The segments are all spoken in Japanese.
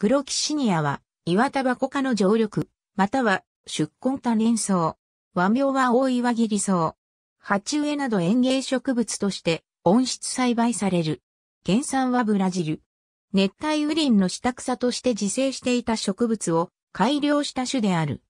グロキシニアは、岩田箱科の常緑、または、出根多年草。和名は大岩切草。鉢植えなど園芸植物として、温室栽培される。原産はブラジル。熱帯雨林の下草として自生していた植物を改良した種である。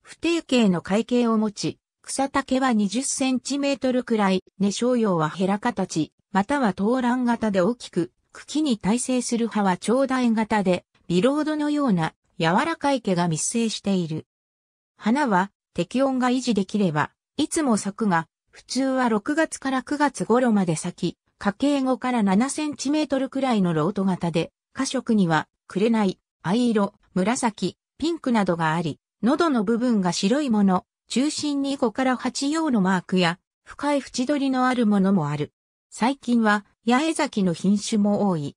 不定形の会計を持ち、草丈は20センチメートルくらい、根小葉はヘラ形、または東蘭型で大きく、茎に耐性する葉は長大型で、ビロードのような柔らかい毛が密生している。花は適温が維持できれば、いつも咲くが、普通は6月から9月頃まで咲き、家計5から7センチメートルくらいのロート型で、花色には、紅、藍色、紫、ピンクなどがあり、喉の部分が白いもの、中心に5から8用のマークや、深い縁取りのあるものもある。最近は、八重咲きの品種も多い。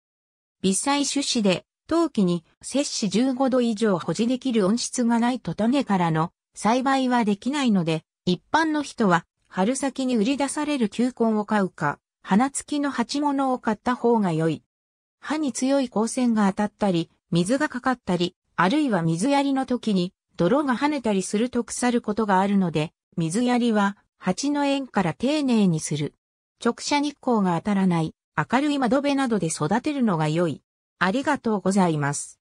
微細種子で、陶器に摂氏15度以上保持できる温室がないと種からの栽培はできないので、一般の人は春先に売り出される球根を買うか、花付きの鉢物を買った方が良い。歯に強い光線が当たったり、水がかかったり、あるいは水やりの時に泥が跳ねたりすると腐ることがあるので、水やりは鉢の縁から丁寧にする。直射日光が当たらない明るい窓辺などで育てるのが良い。ありがとうございます。